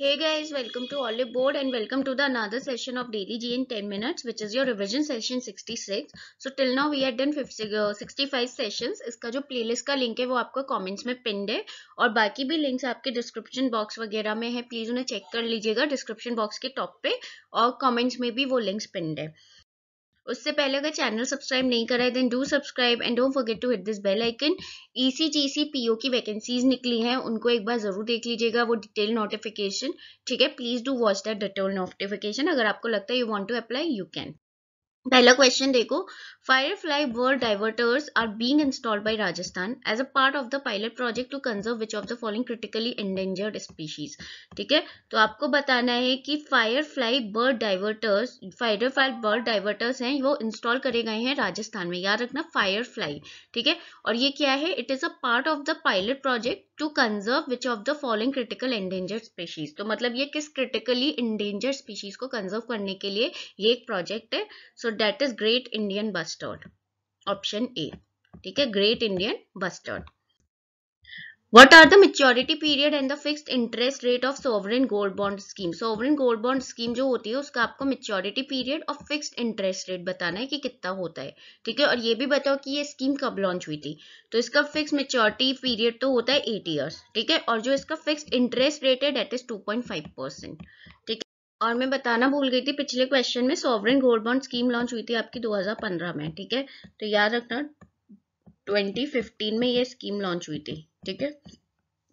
Hey guys, welcome to Olive Board and welcome to the another session of Daily G in 10 minutes which is your revision session 66. So till now we had done 50, 65 sessions. इसका जो playlist का link है वो आपको comments में pinned है और बाकी भी links आपके description box वगैरह में है please उन्हें check कर लीजिएगा description box के top पे और comments में भी वो links pinned है उससे पहले अगर चैनल सब्सक्राइब नहीं करा है then do subscribe and don't forget to hit this bell icon ECGC PO की वैकेंसीज निकली हैं उनको एक बार ज़रूर देख लीजिएगा वो डिटेल नोटिफिकेशन ठीक है please do watch that detail notification अगर आपको लगता है you want to apply you can पहला क्वेश्चन देखो Firefly bird diverters are being installed by Rajasthan as a part of the pilot project to conserve which of the following critically endangered species. ठीक है तो आपको बताना है कि firefly bird diverters firefly bird diverters हैं वो इंस्टॉल करे गए हैं राजस्थान में याद रखना फायरफ्लाई ठीक है और ये क्या है it is a part of the pilot project to conserve which of the following critical endangered species तो मतलब ये किस क्रिटिकली एंडेंजर्ड स्पीशीज को कंजर्व करने के लिए ये एक प्रोजेक्ट है so that is great Indian bust bustard option A ठीक है great Indian bustard what are the maturity period and the fix interest rate of sovereign gold bond scheme sovereign gold bond scheme जो होती है उसका आपको maturity period और fix interest rate बताना है कि कितना होता है ठीक है और ये भी बताओ कि ये स्कीम कब लॉन्च हुई थी तो इसका फिक्स मेच्योरिटी पीरियड तो होता है एट ईयर्स ठीक है और जो इसका फिक्स इंटरेस्ट रेट है that is two point five percent और मैं बताना भूल गई थी पिछले क्वेश्चन में sovereign gold bond scheme launch हुई थी आपकी 2015 में ठीक है तो याद रखना 2015 में ये स्कीम लॉन्च हुई थी ठीक है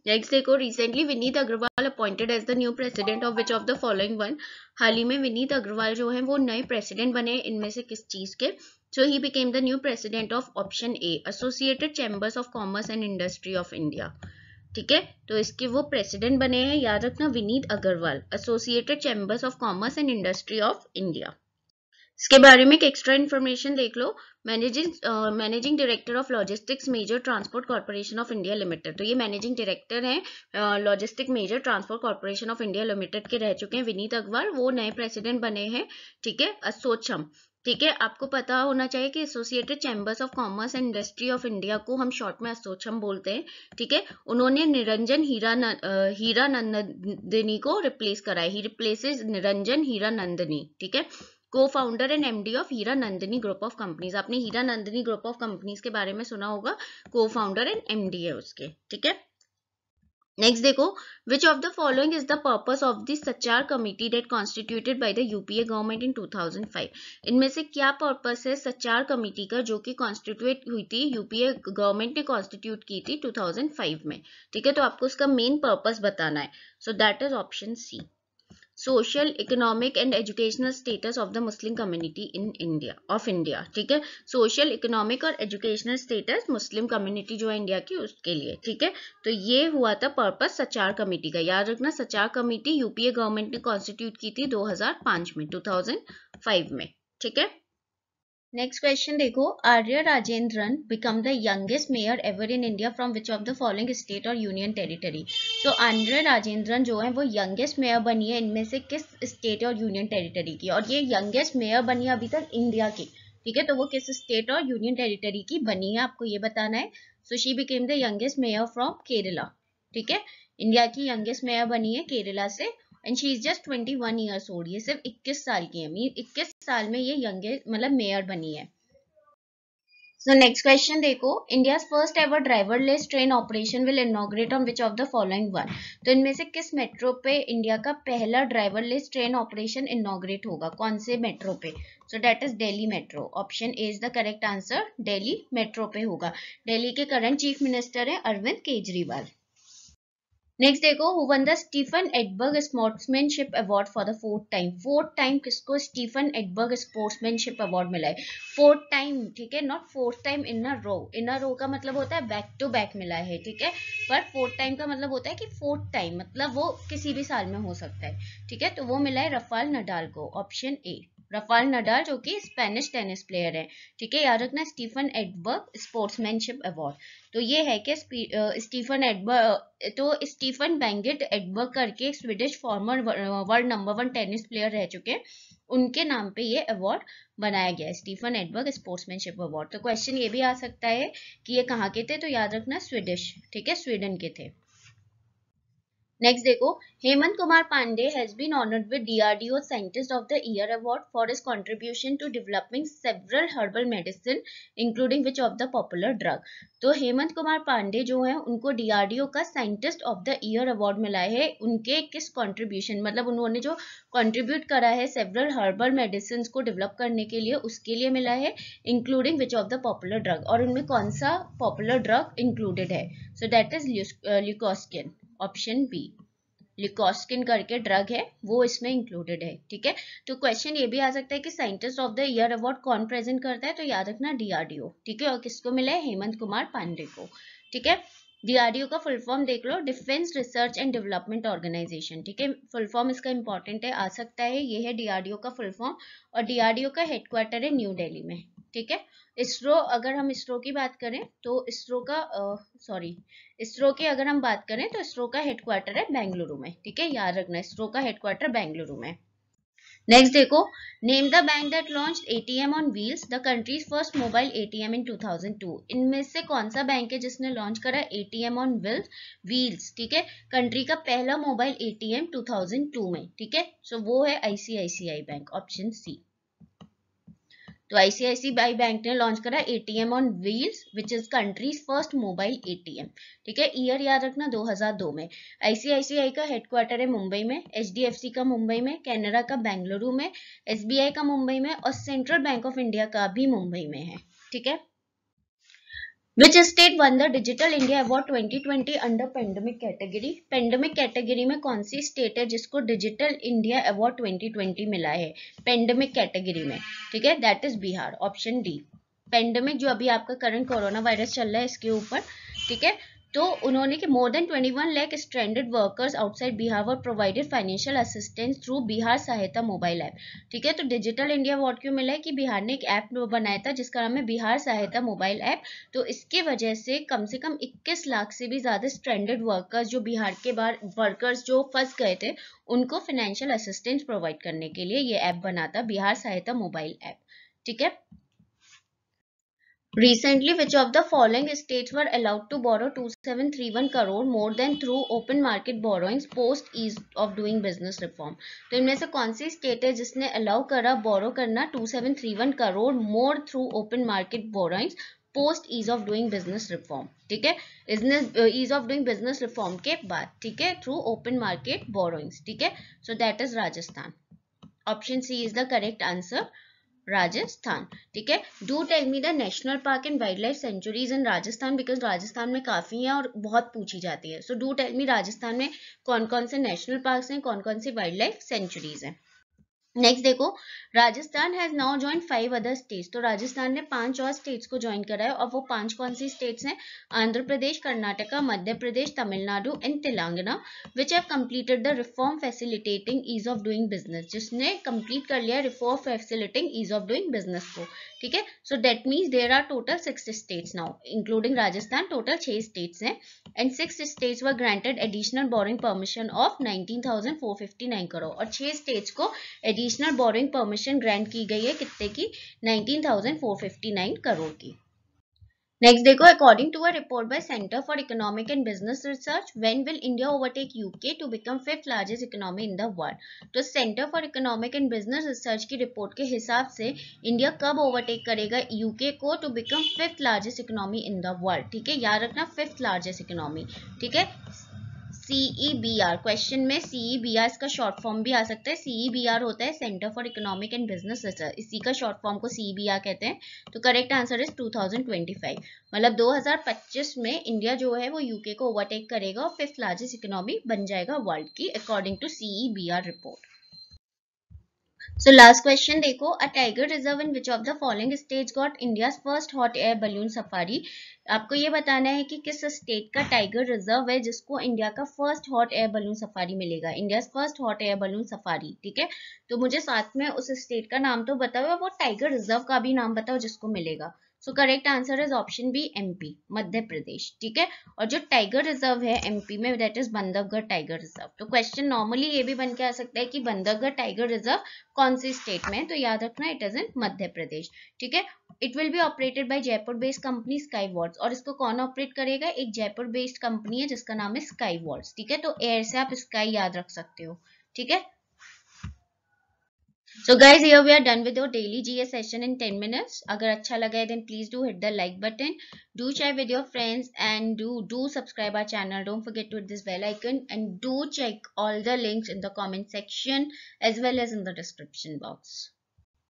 नेक्स्ट देखो recently Vineet Agarwal appointed as the new president of which of the following one हाल ही में विनीत अग्रवाल जो है वो नए प्रेसिडेंट बने इनमें से किस चीज के so he became the new president of option A associated chambers of commerce and industry of India ठीक है तो इसके वो प्रेसिडेंट बने हैं याद रखना Vineet Agarwal associated chambers of commerce and industry of India इसके बारे में एक एक्स्ट्रा इन्फॉर्मेशन देख लो managing managing director of logistics major transport corporation of India limited तो ये मैनेजिंग डायरेक्टर हैं logistic major transport corporation of India limited के रह चुके हैं विनीत अग्रवाल वो नए प्रेसिडेंट बने हैं ठीक है असोचम ठीक है आपको पता होना चाहिए कि associated chambers of commerce and industry of India को हम शॉर्ट में असोचम बोलते हैं ठीक है उन्होंने निरंजन हीरा न, uh, हीरा नंदनी को रिप्लेस कराया he replaces Niranjan Hiranandani ठीक है को founder and MD of Hiranandani group of companies आपने Hiranandani group of companies के बारे में सुना होगा को फाउंडर एंड एमडी है उसके ठीक है नेक्स्ट देखो which of the following is the purpose of this Sachar committee that constituted by the UPA government in 2005 इनमें से क्या पर्पस है सचार कमिटी का जो कि कॉन्स्टिट्यूट हुई थी यूपीए गवर्नमेंट ने कॉन्स्टिट्यूट की थी 2005 में ठीक है तो आपको उसका मेन पर्पस बताना है so that is option C social economic and educational status of the Muslim community in India of India ठीक है सोशल इकोनॉमिक और एजुकेशनल स्टेटस मुस्लिम कम्युनिटी जो है इंडिया की उसके लिए ठीक है तो ये हुआ था पर्पस सचार कमेटी का याद रखना सचार कमेटी यूपीए गवर्नमेंट ने कॉन्स्टिट्यूट की थी 2005 में 2005 में ठीक है नेक्स्ट क्वेश्चन देखो Arya Rajendran became the youngest mayor ever in India from which of the following state और यूनियन टेरिटरी तो आर्य राजेंद्रन जो है वो यंगेस्ट मेयर बनी है इनमें से किस स्टेट और यूनियन टेरिटरी की और ये यंगेस्ट मेयर बनी है अभी तक इंडिया की ठीक है तो वो किस स्टेट और यूनियन टेरिटरी की बनी है आपको ये बताना है so she became the youngest mayor from Kerala ठीक है इंडिया की यंगेस्ट मेयर बनी है केरला से and she is just twenty one years old ये सिर्फ इक्कीस साल की है मीन इक्कीस साल में ये यंगेस्ट मतलब मेयर बनी है सो नेक्स्ट क्वेश्चन देखो India first ever driverless train operation will inaugurate on which of the following one तो इनमें से किस मेट्रो पे इंडिया का पहला ड्राइवरलेस ट्रेन ऑपरेशन इनोग्रेट होगा कौन से मेट्रो पे so that is Delhi metro option A is the correct answer Delhi metro पे होगा डेली के करंट चीफ मिनिस्टर है अरविंद केजरीवाल नेक्स्ट देखो who won the Stefan Edberg sportsmanship award for the fourth time fourth time किसको स्टीफन एडबर्ग स्पोर्ट्समैनशिप अवार्ड मिला है fourth time ठीक है not fourth time in a row in a row का मतलब होता है बैक टू बैक मिला है ठीक है पर फोर्थ टाइम का मतलब होता है कि फोर्थ टाइम मतलब वो किसी भी साल में हो सकता है ठीक है तो वो मिला है रफाल नडाल को ऑप्शन ए रफाल नडाल जो कि स्पेनिश टेनिस प्लेयर है ठीक है याद रखना स्टीफन एडबर्ग स्पोर्ट्समैनशिप अवार्ड तो ये है कि स्टीफन एडबर्ग तो स्टीफन बैंगेट एडबर्ग करके Swedish former world number one tennis player रह चुके हैं उनके नाम पे ये अवार्ड बनाया गया है स्टीफन एडबर्ग स्पोर्ट्समैनशिप अवार्ड तो क्वेश्चन ये भी आ सकता है कि ये कहाँ के थे तो याद रखना स्वीडिश ठीक है स्वीडन के थे नेक्स्ट देखो Hemant Kumar Pandey has been honoured with DRDO scientist of the year award for his contribution to developing several herbal medicine including which of the popular drug तो हेमंत कुमार पांडे जो है उनको डीआरडीओ का scientist of the year award मिला है उनके किस कंट्रीब्यूशन मतलब उन्होंने जो कंट्रीब्यूट करा है सेवरल हर्बल मेडिसिन को डेवलप करने के लिए उसके लिए मिला है including which of the popular drug और उनमें कौन सा पॉपुलर ड्रग इंक्लूडेड है so that is lukoskin option B lukoskin करके ड्रग है वो इसमें इंक्लूडेड है ठीक है तो क्वेश्चन ये भी आ सकता है कि scientist of the year award कौन प्रेजेंट करता है तो याद रखना डीआरडीओ ठीक है और किसको मिला है हेमंत कुमार पांडे को ठीक है डीआरडीओ का फुल फॉर्म देख लो defence research and development organisation ठीक है फुल फॉर्म इसका इंपॉर्टेंट है आ सकता है ये है डीआरडीओ का फुल फॉर्म और डीआरडीओ का हेडक्वार्टर है न्यू दिल्ली में ठीक है इसरो अगर हम इसरो की बात करें तो इसरो का सॉरी इसरो की अगर हम बात करें तो इसरो का हेडक्वार्टर है बेंगलुरु में ठीक है याद रखना इसरो का हेडक्वार्टर बेंगलुरु में नेक्स्ट देखो name the bank that launch ATM on wheels the country's first mobile ATM in 2002 इनमें से कौन सा बैंक है जिसने लॉन्च करा एटीएम ऑन व्हील्स व्हील्स ठीक है कंट्री का पहला मोबाइल एटीएम 2002 में ठीक है सो so, वो है आईसीआईसीआई बैंक ऑप्शन सी तो आईसीआईसीआई बैंक ने लॉन्च करा ATM on wheels which is country's first mobile ATM ठीक है ईयर याद रखना 2002 में आईसीआईसीआई का हेडक्वार्टर है मुंबई में एचडीएफसी का मुंबई में कैनरा का बेंगलुरु में एसबीआई का मुंबई में और सेंट्रल बैंक ऑफ इंडिया का भी मुंबई में है ठीक है which state won the digital India award 2020 under pandemic category pandemic category में कौन सी स्टेट है जिसको डिजिटल इंडिया अवार्ड 2020 मिला है पेंडेमिक कैटेगरी में ठीक है that is Bihar option D pandemic जो अभी आपका करंट कोरोना वायरस चल रहा है इसके ऊपर ठीक है तो उन्होंने कि more than 21 lakh standard workers outside Bihar और provided financial assistance through Bihar Sahayata mobile app ठीक है तो डिजिटल इंडिया अवार्ड क्यों मिला है कि बिहार ने एक ऐप बनाया था जिसका नाम है बिहार सहायता मोबाइल ऐप तो इसके वजह से कम से कम 21 लाख से भी ज़्यादा स्टैंडर्ड वर्कर्स जो बिहार के बाहर वर्कर्स जो फंस गए थे उनको फाइनेंशियल असिस्टेंस प्रोवाइड करने के लिए ये ऐप बना था बिहार सहायता मोबाइल ऐप ठीक है Recently, which of the following states were allowed to borrow 2731 crore more than through open market borrowings post ease of doing business reform? तो इनमें से कौन सी स्टेट है जिसने अलाउ करा बोरो करना 2731 crore more through open market borrowings post ease of doing business reform ठीक है ease of doing business reform के बाद ठीक है थ्रू ओपन मार्केट बोरोइंग्स ठीक है so that is Rajasthan option C is the correct answer Rajasthan ठीक है do tell me the national park and wild life sanctuaries in Rajasthan because Rajasthan में काफ़ी हैं और बहुत पूछी जाती है so do tell me Rajasthan में कौन कौन से नेशनल पार्क हैं कौन कौन सी वाइल्ड लाइफ सेंचुरीज हैं नेक्स्ट देखो Rajasthan has now join five other states तो राजस्थान ने पांच और स्टेट्स को ज्वाइन करा है और वो पांच कौन सी स्टेट्स हैं Andhra Pradesh Karnataka Madhya Pradesh Tamil Nadu and Telangana which have completed the reform facilitating ease of doing business जिसने कंप्लीट कर लिया reform facilitating ease of doing business को ठीक है so that means there are total six states now including Rajasthan total छह स्टेट्स हैं and six states were granted additional borrowing permission of nineteen crore और छह स्टेट्स को addition additional borrowing permission grant की गई है कितने की 19,459 करोड़ की नेक्स्ट देखो according to a report by centre for economic and business research when will India overtake UK to become fifth largest economy in the world तो centre for economic and business research की report के हिसाब से India कब overtake करेगा UK को to become fifth largest economy in the world ठीक है याद रखना फिफ्थ लार्जेस्ट इकोनॉमी ठीक है सीई बी आर क्वेश्चन में सीई बी आर इसका शॉर्ट फॉर्म भी आ सकता है सीई बी आर होता है centre for economic and business research इसी का शॉर्ट फॉर्म को सीई बी आर कहते हैं तो करेक्ट आंसर इज 2025 मतलब 2025 में इंडिया जो है वो यूके को ओवरटेक करेगा और फिफ्थ लार्जेस्ट इकोनॉमी बन जाएगा वर्ल्ड की according to C E B R report so last question देखो a tiger reserve in which of the following state got India first hot air balloon safari आपको ये बताना है कि किस स्टेट का टाइगर रिजर्व है जिसको इंडिया का first hot air balloon safari मिलेगा India first hot air balloon safari ठीक है तो मुझे साथ में उस स्टेट का नाम तो बताओ वो टाइगर रिजर्व का भी नाम बताओ जिसको मिलेगा so correct answer is option B MP Madhya Pradesh ठीक है और जो टाइगर रिजर्व है एमपी में that is Bandhavgarh tiger reserve तो क्वेश्चन नॉर्मली ये भी बन के आ सकता है कि बंधवगढ़ टाइगर रिजर्व कौन सी स्टेट में है तो याद रखना इट इज इन मध्य प्रदेश ठीक है it will be operated by Jaipur based company Sky Waltz और इसको कौन ऑपरेट करेगा एक जयपुर बेस्ड कंपनी है जिसका नाम है स्काई वॉर्ड्स ठीक है तो एयर से आप स्काई याद रख सकते हो ठीक है So guys here we are done with your daily GS session in 10 minutes. अगर अच्छा लगा है then please do hit the like button. Do share with your friends and do do subscribe our channel. Don't forget to hit this bell icon and do check all the links in the comment section as well as in the description box.